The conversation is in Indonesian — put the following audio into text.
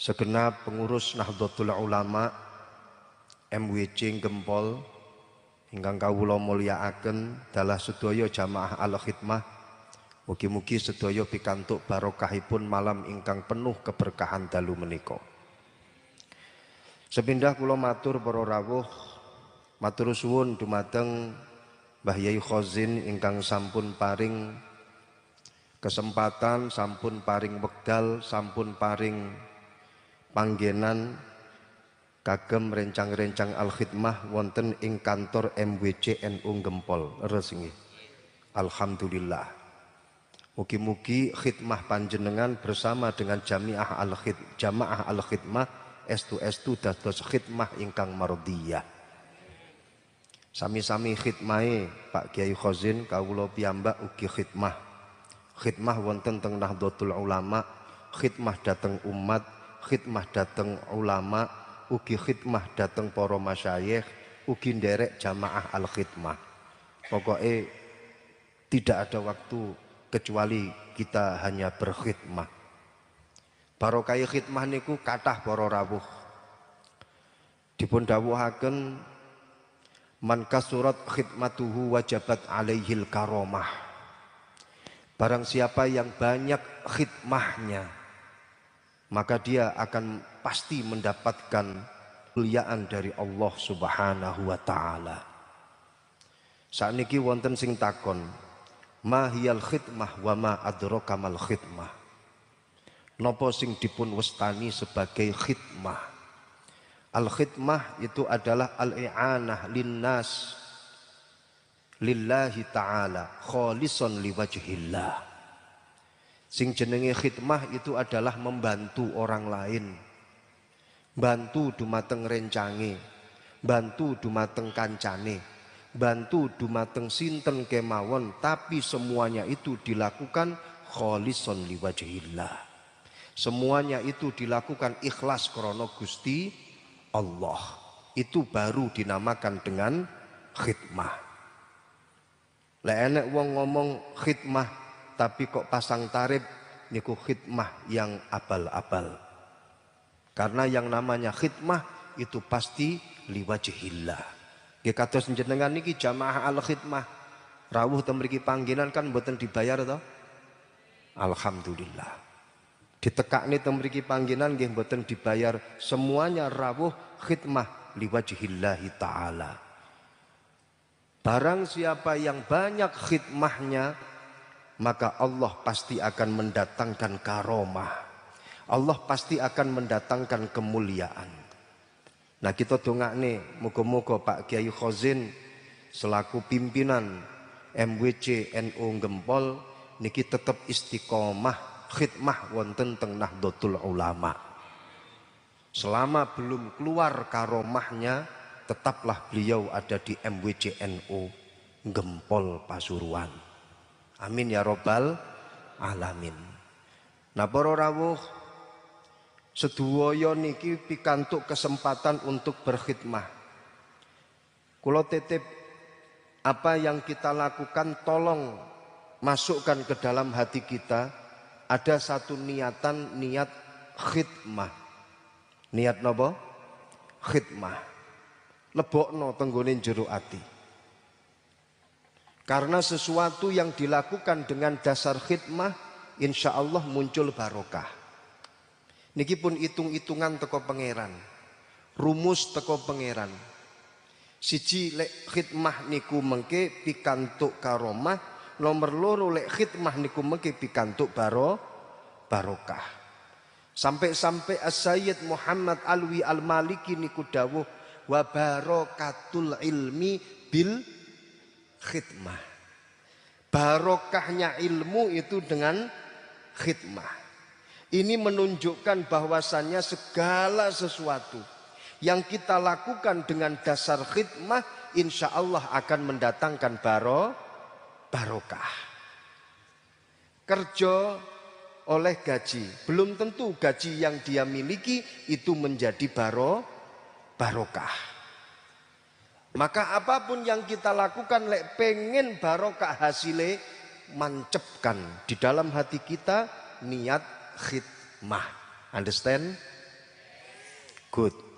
segenap pengurus Nahdlatul Ulama MWC Gempol ingkang kawula mulyakaken dalah sedaya jamaah Al-Khidmah mugi-mugi sedaya pikantuk barokahipun malam ingkang penuh keberkahan dalu menika. Sepindah kula matur para rawuh matur suwun dumateng Mbah Yai Khozin ingkang sampun paring kesempatan, sampun paring wekdal, sampun paring panggenan kagem rencang-rencang al-khidmah wonten ing kantor MWC NU Gempol resmi. Alhamdulillah. Mugi-mugi khidmah panjenengan bersama dengan Jamiah al-Khid Jamaah al-Khidmah s 2 dados khidmah ingkang mardiyah. Sami-sami khidmahe Pak Kiai Khozin kawula piyambak ugi khidmah. Khidmah wonten teng Nahdlatul Ulama, khidmah dateng umat, khidmah dateng ulama, ugi khidmah dateng para masyayikh, ugi nderek jamaah al khidmah. Pokoknya tidak ada waktu kecuali kita hanya berkhidmah. Barokai khidmah niku kathah para rawuh. Dipun dawuhaken man kasurat khidmatuhu wajabat alaihil karomah. Barang siapa yang banyak khidmahnya, maka dia akan pasti mendapatkan kuliaan dari Allah Subhanahu wa taala. Sakniki wonten sing takon, hiyal khidmah wa ma adraka mal khidmah. Nopo sing dipun westani sebagai khidmah. Al khidmah itu adalah al i'anah linnas lillahi taala kholison liwajhillah Sing jenenge khidmah itu adalah membantu orang lain. Bantu dumateng rencange, bantu dumateng kancane, bantu dumateng sinten kemawon, tapi semuanya itu dilakukan kholison liwajhillah. Semuanya itu dilakukan ikhlas krono Gusti Allah. Itu baru dinamakan dengan khidmah. Lah enek wong ngomong khidmah tapi kok pasang tarif niku khidmah yang abal-abal. Karena yang namanya khidmah itu pasti liwajihillah. Nggih kados jenengan niki jamaah al khidmah. Rawuh ten panggilan kan mboten dibayar to? Alhamdulillah. Ditekakne nih mriki panggilan nggih mboten dibayar. Semuanya rawuh khidmah liwajihillahi taala. Barang siapa yang banyak khidmahnya maka Allah pasti akan mendatangkan karomah. Allah pasti akan mendatangkan kemuliaan. Nah kita dongak nih, moga-moga Pak Kiai Khozin selaku pimpinan MWC NU Gempol niki tetap istiqomah khidmah wonten teng Nahdlatul Ulama. Selama belum keluar karomahnya, tetaplah beliau ada di MWC Gempol Pasuruan. Amin ya robbal alamin. Nah para rawuh sedoyo ya niki pikantuk kesempatan untuk berkhidmah. Kulo titip apa yang kita lakukan tolong masukkan ke dalam hati kita ada satu niatan niat khidmah. Niat nopo? Khidmah. Lebokno tenggone jero ati. Karena sesuatu yang dilakukan dengan dasar khidmah, insya Allah muncul barokah. Niki pun hitung-hitungan teko pangeran, rumus teko pangeran. Siji lek khidmah niku mengke pikantuk karomah, nomor loro lek khidmah niku mengke pikantuk baro barokah. Sampai-sampai as Muhammad Alwi Al-Maliki niku dawuh wa barokatul ilmi bil khidmah. Barokahnya ilmu itu dengan khidmah. Ini menunjukkan bahwasannya segala sesuatu yang kita lakukan dengan dasar khidmah insya Allah akan mendatangkan baro, barokah. Kerja oleh gaji. Belum tentu gaji yang dia miliki itu menjadi baro, barokah. Maka apapun yang kita lakukan lek pengen barokah hasile mancepkan di dalam hati kita niat khidmah. Understand? Good.